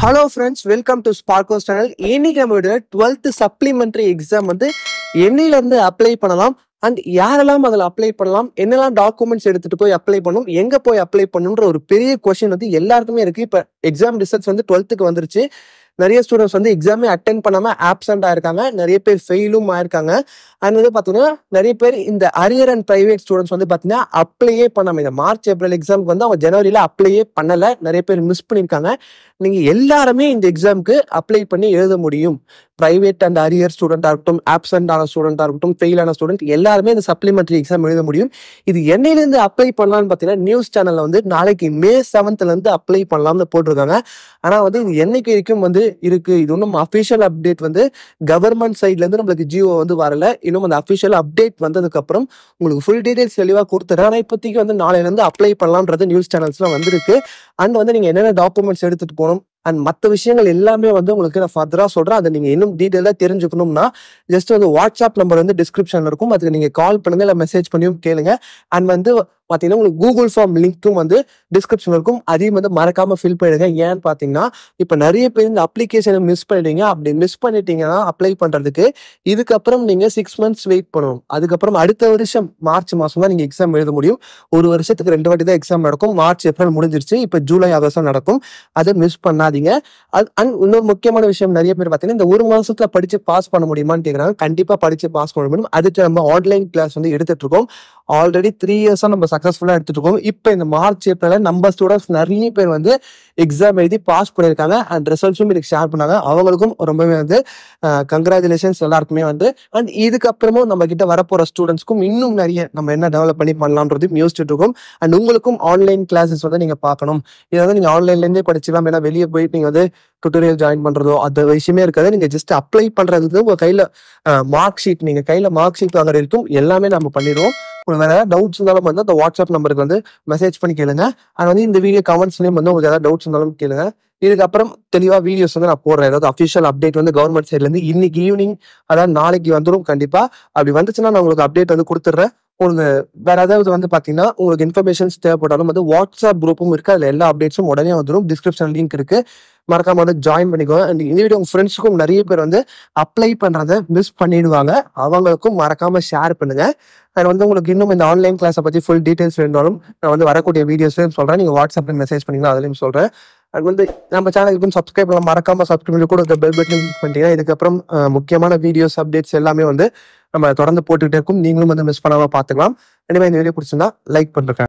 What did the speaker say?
hello friends welcome to sparkos channel இன்னைக்கு நம்மளோட twelfth supplementary exam வந்து என்னையிலேருந்து அப்ளை பண்ணலாம் அண்ட் யாரெல்லாம் அதில் அப்ளை பண்ணலாம் என்னெல்லாம் டாக்குமெண்ட்ஸ் எடுத்துகிட்டு போய் அப்ளை பண்ணணும் எங்கே போய் அப்ளை பண்ணணும்ன்ற ஒரு பெரிய கொஸ்டின் வந்து எல்லாருக்குமே இருக்குது இப்போ எக்ஸாம் ரிசல்ட்ஸ் வந்து டுவெல்த்துக்கு வந்துருச்சு நிறைய ஸ்டூடெண்ட்ஸ் வந்து எக்ஸாமே அட்டன் பண்ணாமல் ஆப்சண்ட் ஆயிருக்காங்க நிறைய பேர் ஃபெயிலும் ஆயிருக்காங்க அண்ட் வந்து பார்த்தீங்கன்னா நிறைய பேர் இந்த அரியர் அண்ட் பிரைவேட் ஸ்டூடெண்ட்ஸ் வந்து பார்த்தீங்கன்னா அப்ளையே பண்ணாமல் இந்த மார்ச் ஏப்ரல் எக்ஸாமுக்கு வந்து அவங்க ஜனவரியில் அப்ளையே பண்ணலை நிறைய பேர் மிஸ் பண்ணியிருக்காங்க நீங்கள் எல்லாருமே இந்த எக்ஸாமுக்கு அப்ளை பண்ணி எழுத முடியும் பிரைவேட் அண்ட் அரியர் ஸ்டூடெண்டாக இருக்கட்டும் ஆப்சண்ட் ஆன ஸ்டூடெண்டாக இருக்கட்டும் ஃபெயில் ஆன ஸ்டூடெண்ட் எல்லாருமே இந்த சப்ளிமெண்ட்ரி எக்ஸாம் எழுத முடியும் இது என்னையிலேருந்து அப்ளை பண்ணலாம்னு பார்த்தீங்கன்னா நியூஸ் சேனலில் வந்து நாளைக்கு மே செவன்த்லேருந்து அப்ளை பண்ணலாம்னு போட்டிருக்காங்க ஆனால் வந்து இது என்னைக்கு வரைக்கும் வந்து இருக்கு இது ஒன்றும் அஃபிஷியல் அப்டேட் வந்து கவர்மெண்ட் சைட்லேருந்து நம்மளுக்கு ஜியோ வந்து வரல இன்னும் அந்த அஃபிஷியல் அப்டேட் வந்ததுக்கப்புறம் உங்களுக்கு ஃபுல் டீடைல்ஸ் தெளிவாக கொடுத்துறேன் ஆனால் இப்போதைக்கு வந்து நாளையிலேருந்து அப்ளை பண்ணலான்றது நியூஸ் சேனல்ஸ்லாம் வந்திருக்கு அண்ட் வந்து நீங்கள் என்னென்ன டாக்குமெண்ட்ஸ் எடுத்துகிட்டு போகணும் அண்ட் மற்ற விஷயங்கள் எல்லாமே வந்து உங்களுக்கு நான் ஃபர்தராக சொல்கிறேன் அதை நீங்கள் இன்னும் டீட்டெயிலாக தெரிஞ்சுக்கணும்னா ஜஸ்ட் வந்து வாட்ஸ்அப் நம்பர் வந்து டிஸ்கிரிப்ஷனில் இருக்கும் அதுக்கு நீங்கள் கால் பண்ணுங்கள் இல்லை மெசேஜ் பண்ணியும் கேளுங்க அண்ட் வந்து பார்த்தீங்கன்னா உங்களுக்கு கூகுள் ஃபார்ம் லிங்க்கும் வந்து டிஸ்கிரிப்ஷன் இருக்கும் அதையும் வந்து மறக்காம ஃபில் பண்ணிடுங்க ஏன்னு பார்த்தீங்கன்னா இப்போ நிறைய பேர் இந்த அப்ளிகேஷனை மிஸ் பண்ணிட்டீங்க அப்படி மிஸ் பண்ணிட்டீங்கன்னா அப்ளை பண்ணுறதுக்கு இதுக்கப்புறம் நீங்கள் சிக்ஸ் மந்த்ஸ் வெயிட் பண்ணணும் அதுக்கப்புறம் அடுத்த வருஷம் மார்ச் மாதம் தான் நீங்கள் எக்ஸாம் எழுத முடியும் ஒரு வருஷத்துக்கு ரெண்டு வாட்டி தான் எக்ஸாம் நடக்கும் மார்ச் ஏப்ரல் முடிஞ்சிருச்சு இப்போ ஜூலை ஆகஸ்ட் நடக்கும் அதை மிஸ் பண்ணாதீங்க அது அண்ட் இன்னொரு முக்கியமான விஷயம் நிறைய பேர் பார்த்தீங்கன்னா இந்த ஒரு மாதத்தில் படித்து பாஸ் பண்ண முடியுமான்னு கேட்குறாங்க கண்டிப்பாக படித்து பாஸ் பண்ண முடியும் அதுக்கு நம்ம ஆன்லைன் கிளாஸ் வந்து எடுத்துட்டு இருக்கோம் ஆல்ரெடி த்ரீ இயர்ஸாக நம்ம சக்ஸஸ்ஃபுல்லாக எடுத்துட்டு இருக்கோம் இப்போ இந்த மார்ச் ஏப்ரலில் நம்ம ஸ்டூடெண்ட்ஸ் நிறைய பேர் வந்து எக்ஸாம் எழுதி பாஸ் பண்ணியிருக்காங்க அண்ட் ரிசல்ட்ஸும் இதுக்கு ஷேர் பண்ணாங்க அவங்களுக்கும் ரொம்பவே வந்து கங்க்ராச்சுலேஷன்ஸ் எல்லாருக்குமே வந்து அண்ட் இதுக்கப்புறமும் நம்ம கிட்ட வரப்போகிற ஸ்டூடெண்ட்ஸ்க்கும் இன்னும் நிறைய நம்ம என்ன டெவலப் பண்ணி பண்ணலான்றதையும் யோசிச்சுட்டு இருக்கோம் அண்ட் உங்களுக்கும் ஆன்லைன் கிளாஸஸ் வந்து நீங்கள் பார்க்கணும் இதை வந்து நீங்கள் ஆன்லைன்லேருந்தே படிச்சுக்கலாம் ஏன்னா வெளியே போயிட்டு நீங்கள் வந்து டுட்டோரியல் ஜாயின் பண்ணுறதோ அந்த விஷயமே இருக்காது நீங்கள் ஜஸ்ட் அப்ளை பண்ணுறதுக்கு உங்கள் கையில் மார்க் ஷீட் நீங்கள் கையில் மார்க் ஷீட் வாங்குறதுக்கும் வரைக்கும் எல்லாமே நம்ம பண்ணிடுவோம் உங்களுக்கு வேறு ஏதாவது டவுட்ஸ் இருந்தாலும் வந்து அந்த வாட்ஸ்அப் நம்பருக்கு வந்து மெசேஜ் பண்ணி கேளுங்க அண்ட் வந்து இந்த வீடியோ கமெண்ட்ஸ்லேயும் வந்து உங்களுக்கு ஏதாவது டவுட்ஸ் இருந்தாலும் கேளுங்க இதுக்கப்புறம் தெளிவாக வீடியோஸ் வந்து நான் போடுறேன் ஏதாவது அஃபிஷியல் அப்டேட் வந்து கவர்மெண்ட் சைட்லேருந்து இன்னைக்கு ஈவினிங் அதாவது நாளைக்கு வந்துடும் கண்டிப்பாக அப்படி வந்துச்சுன்னா நான் உங்களுக்கு அப்டேட் வந்து கொடுத்துட்றேன் உங்களுக்கு வேற ஏதாவது வந்து பாத்தீங்கன்னா உங்களுக்கு இன்ஃபர்மேஷன்ஸ் தேவைப்பட்டாலும் வந்து வாட்ஸ்அப் குரூப்பும் இருக்கு அதில் எல்லா அப்டேட்ஸும் உடனே வந்துடும் டிஸ்கிரிப்ஷன் லிங்க் இருக்கு மறக்காம வந்து ஜாயின் பண்ணிக்கோங்க அண்ட் இந்த வீடியோ உங்க ஃப்ரெண்ட்ஸுக்கும் நிறைய பேர் வந்து அப்ளை பண்றத மிஸ் பண்ணிடுவாங்க அவங்களுக்கும் மறக்காம ஷேர் பண்ணுங்க அண்ட் வந்து உங்களுக்கு இன்னும் இந்த ஆன்லைன் கிளாஸை பத்தி ஃபுல் டீடைல்ஸ் வேணாலும் நான் வந்து வரக்கூடிய வீடியோஸ்லயும் சொல்றேன் நீங்க வாட்ஸ்அப்ல மெசேஜ் பண்ணிக்கலாம் அதுலயும் சொல்றேன் அது வந்து நம்ம சேனலுக்கு சப்ஸ்கிரைப் பண்ணலாம் மறக்காம சப்ஸ்கிரைப் பண்ணி கூட பெல் பட்டன் கிளிக் பண்ணிட்டீங்கன்னா இதுக்கப்புறம் முக்கியமான வீடியோஸ் அப்டேட்ஸ் எல்லாமே வந்து நம்ம தொடர்ந்து போட்டுக்கிட்டே இருக்கும் நீங்களும் வந்து மிஸ் பண்ணாமல் பார்த்துக்கலாம் இனிமேல் இந்த வீடியோ பிடிச்சிருந்தா லைக் பண்ணுறேன்